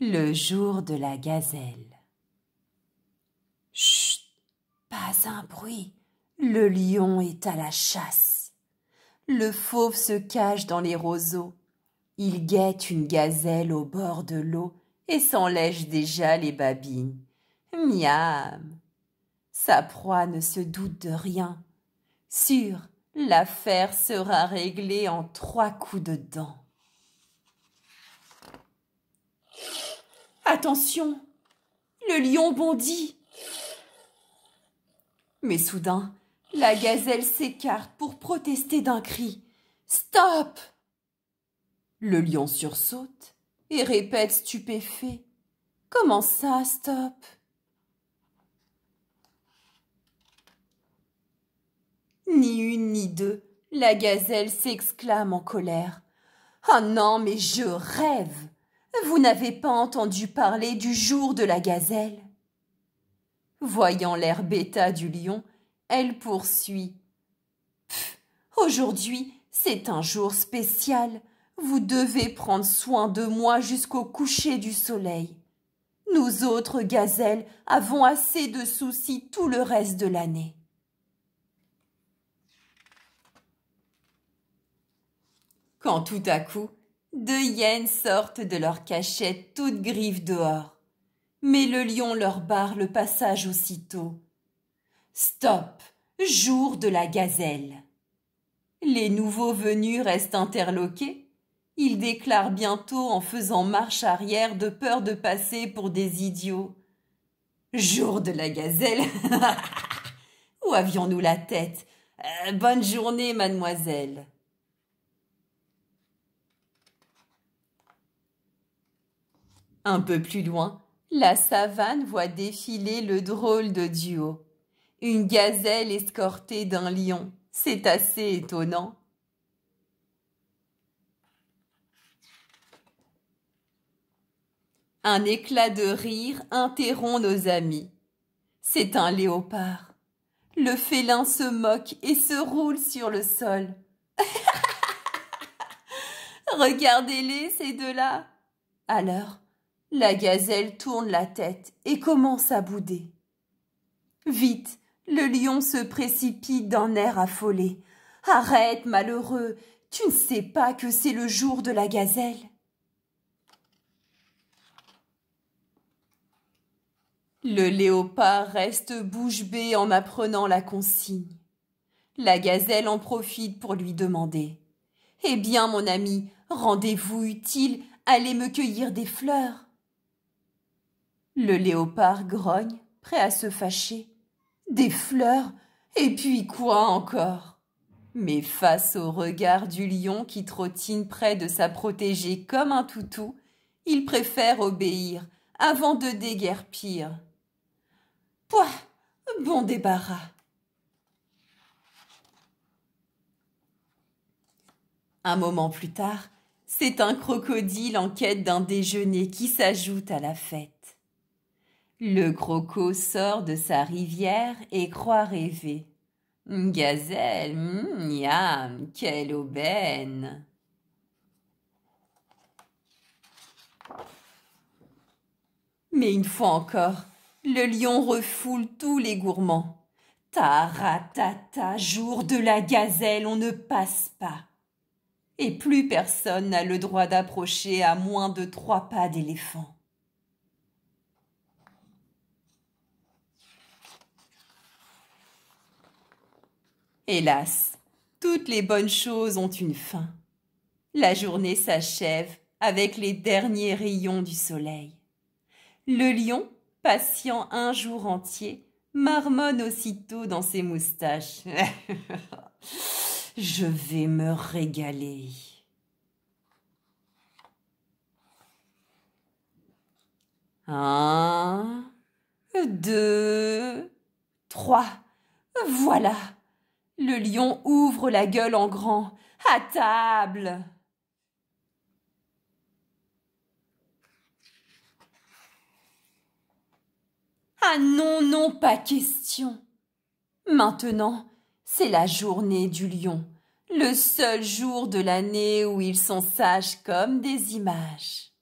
Le jour de la gazelle. Chut Pas un bruit Le lion est à la chasse. Le fauve se cache dans les roseaux. Il guette une gazelle au bord de l'eau et s'enlèche déjà les babines. Miam Sa proie ne se doute de rien. Sûr, l'affaire sera réglée en trois coups de dents. Attention Le lion bondit. Mais soudain, la gazelle s'écarte pour protester d'un cri. Stop Le lion sursaute et répète stupéfait. Comment ça, stop Ni une ni deux, la gazelle s'exclame en colère. Ah non, mais je rêve vous n'avez pas entendu parler du jour de la gazelle Voyant l'air bêta du lion, elle poursuit. Aujourd'hui, c'est un jour spécial. Vous devez prendre soin de moi jusqu'au coucher du soleil. Nous autres gazelles avons assez de soucis tout le reste de l'année. Quand tout à coup, deux hyènes sortent de leur cachette toutes griffes dehors. Mais le lion leur barre le passage aussitôt. Stop Jour de la gazelle. Les nouveaux venus restent interloqués. Ils déclarent bientôt en faisant marche arrière de peur de passer pour des idiots. Jour de la gazelle Où avions-nous la tête euh, Bonne journée, mademoiselle. Un peu plus loin, la savane voit défiler le drôle de duo. Une gazelle escortée d'un lion. C'est assez étonnant. Un éclat de rire interrompt nos amis. C'est un léopard. Le félin se moque et se roule sur le sol. Regardez-les, ces deux-là. Alors, la gazelle tourne la tête et commence à bouder. Vite, le lion se précipite d'un air affolé. Arrête, malheureux, tu ne sais pas que c'est le jour de la gazelle. Le léopard reste bouche bée en apprenant la consigne. La gazelle en profite pour lui demander. Eh bien, mon ami, rendez-vous utile, allez me cueillir des fleurs. Le léopard grogne, prêt à se fâcher. Des fleurs, et puis quoi encore Mais face au regard du lion qui trottine près de sa protégée comme un toutou, il préfère obéir avant de déguerpir. Pouah Bon débarras Un moment plus tard, c'est un crocodile en quête d'un déjeuner qui s'ajoute à la fête. Le croco sort de sa rivière et croit rêver. Gazelle, hmm, quelle aubaine! Mais une fois encore, le lion refoule tous les gourmands. ta jour de la gazelle, on ne passe pas. Et plus personne n'a le droit d'approcher à moins de trois pas d'éléphant. Hélas, toutes les bonnes choses ont une fin. La journée s'achève avec les derniers rayons du soleil. Le lion, patient un jour entier, marmonne aussitôt dans ses moustaches. Je vais me régaler. Un, deux, trois, voilà. Le lion ouvre la gueule en grand. À table. Ah non, non, pas question. Maintenant, c'est la journée du lion, le seul jour de l'année où ils sont sages comme des images.